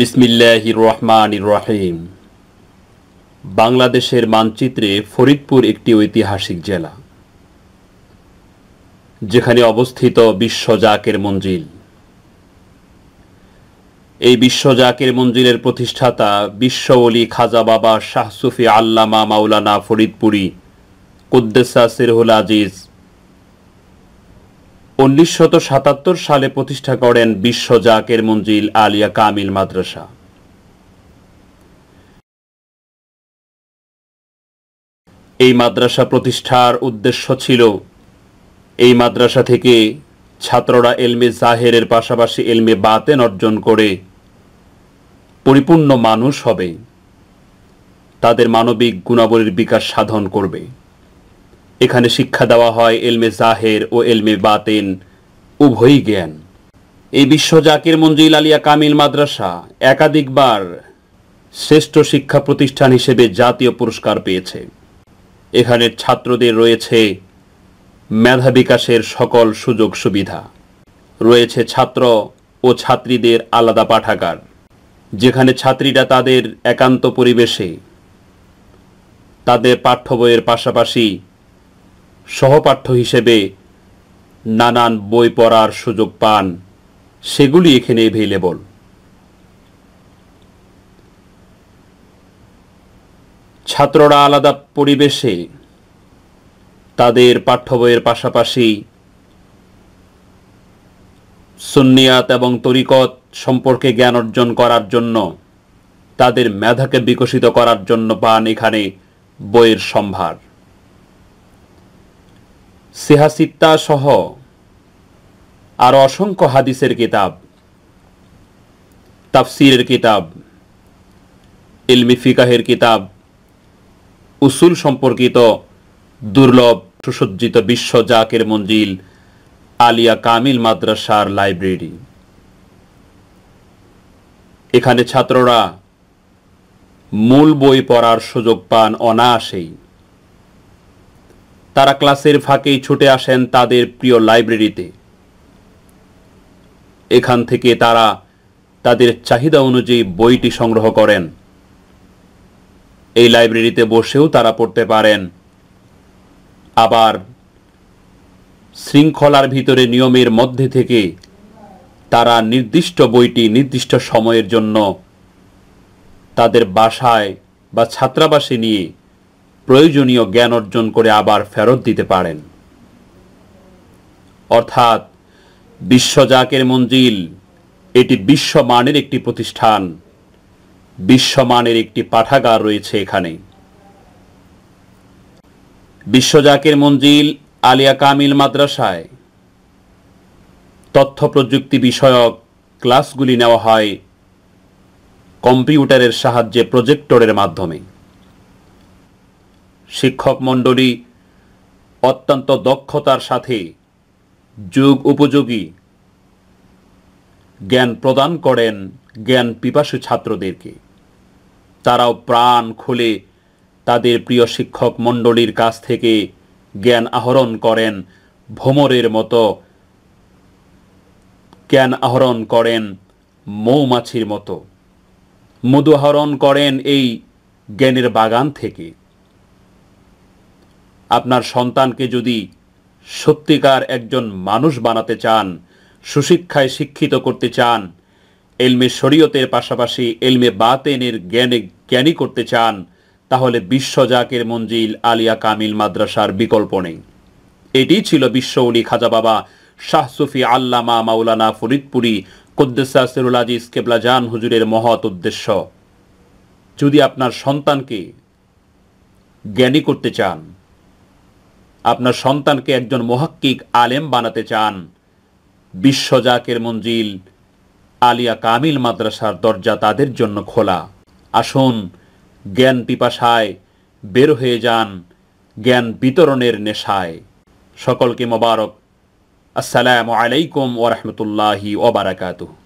বিসমিল্লাহ রহমান রহিম বাংলাদেশের মানচিত্রে ফরিদপুর একটি ঐতিহাসিক জেলা যেখানে অবস্থিত বিশ্বজাকের মঞ্জিল এই বিশ্বজাকের মঞ্জিলের প্রতিষ্ঠাতা বিশ্ব অলি খাজা বাবা শাহসুফি আল্লামা মাওলানা ফরিদপুরি কুদ্দেসা সিরহুল আজিজ উনিশশত সালে প্রতিষ্ঠা করেন বিশ্ব জাকের মঞ্জিল আলিয়া কামিল মাদ্রাসা এই মাদ্রাসা প্রতিষ্ঠার উদ্দেশ্য ছিল এই মাদ্রাসা থেকে ছাত্ররা এলমে জাহেরের পাশাপাশি এলমে বাতেন অর্জন করে পরিপূর্ণ মানুষ হবে তাদের মানবিক গুণাবলীর বিকাশ সাধন করবে এখানে শিক্ষা দেওয়া হয় এলমে জাহের ও এলমে বাতেন উভয়ই জ্ঞান এই বিশ্ব জাকির মঞ্জিল আলিয়া কামিল মাদ্রাসা একাধিকবার শ্রেষ্ঠ শিক্ষা প্রতিষ্ঠান হিসেবে জাতীয় পুরস্কার পেয়েছে এখানে ছাত্রদের রয়েছে মেধা বিকাশের সকল সুযোগ সুবিধা রয়েছে ছাত্র ও ছাত্রীদের আলাদা পাঠাগার যেখানে ছাত্রীরা তাদের একান্ত পরিবেশে তাদের পাঠ্য বইয়ের পাশাপাশি সহপাঠ্য হিসেবে নানান বই পড়ার সুযোগ পান সেগুলি এখানে এভেইলেবল ছাত্ররা আলাদা পরিবেশে তাদের পাঠ্য বইয়ের পাশাপাশি সুন্নিয়াত এবং তরিকত সম্পর্কে জ্ঞান অর্জন করার জন্য তাদের মেধাকে বিকশিত করার জন্য পান এখানে বইয়ের সম্ভার সেহাসিত্তা সহ আর অসংখ্য হাদিসের কিতাব তাফসিরের কিতাব ইলমি ফিকাহের কিতাব উসুল সম্পর্কিত দুর্লভ সুসজ্জিত বিশ্ব জাকের মঞ্জিল আলিয়া কামিল মাদ্রাসার লাইব্রেরি এখানে ছাত্ররা মূল বই পড়ার সুযোগ পান অনায়াসেই তারা ক্লাসের ফাঁকেই ছুটে আসেন তাদের প্রিয় লাইব্রেরিতে এখান থেকে তারা তাদের চাহিদা অনুযায়ী বইটি সংগ্রহ করেন এই লাইব্রেরিতে বসেও তারা পড়তে পারেন আবার শৃঙ্খলার ভিতরে নিয়মের মধ্যে থেকে তারা নির্দিষ্ট বইটি নির্দিষ্ট সময়ের জন্য তাদের বাসায় বা ছাত্রাবাসে নিয়ে প্রয়োজনীয় জ্ঞান অর্জন করে আবার ফেরত দিতে পারেন অর্থাৎ বিশ্বজাকের মঞ্জিল এটি বিশ্বমানের একটি প্রতিষ্ঠান বিশ্বমানের একটি পাঠাগার রয়েছে এখানে বিশ্বজাকের মঞ্জিল আলিয়া কামিল মাদ্রাসায় তথ্য প্রযুক্তি বিষয়ক ক্লাসগুলি নেওয়া হয় কম্পিউটারের সাহায্যে প্রজেক্টরের মাধ্যমে শিক্ষক মণ্ডলী অত্যন্ত দক্ষতার সাথে যুগ উপযোগী জ্ঞান প্রদান করেন জ্ঞান পিপাসু ছাত্রদেরকে তারাও প্রাণ খুলে তাদের প্রিয় শিক্ষক মণ্ডলীর কাছ থেকে জ্ঞান আহরণ করেন ভ্রমরের মতো জ্ঞান আহরণ করেন মৌমাছির মতো মধু আহরণ করেন এই জ্ঞানের বাগান থেকে আপনার সন্তানকে যদি সত্যিকার একজন মানুষ বানাতে চান সুশিক্ষায় শিক্ষিত করতে চান এলমে শরীয়তের পাশাপাশি এলমে বাতেনের জ্ঞানে জ্ঞানী করতে চান তাহলে বিশ্বজাকের মঞ্জিল আলিয়া কামিল মাদ্রাসার বিকল্প নেই এটি ছিল বিশ্ব উলি খাজা বাবা শাহ সুফি আল্লামা মাওলানা ফরিদপুরি কদ্দেসা সিরুলাজিস কেবলাজান হুজুরের মহৎ উদ্দেশ্য যদি আপনার সন্তানকে জ্ঞানী করতে চান আপনার সন্তানকে একজন মহাক্কিক আলেম বানাতে চান বিশ্বজাকের মঞ্জিল আলিয়া কামিল মাদ্রাসার দরজা তাদের জন্য খোলা আসুন জ্ঞান পিপাসায় বের হয়ে যান জ্ঞান বিতরণের নেশায় সকলকে মোবারক আসসালামু আলাইকুম ওরহমতুল্লাহি ওবারাকাতু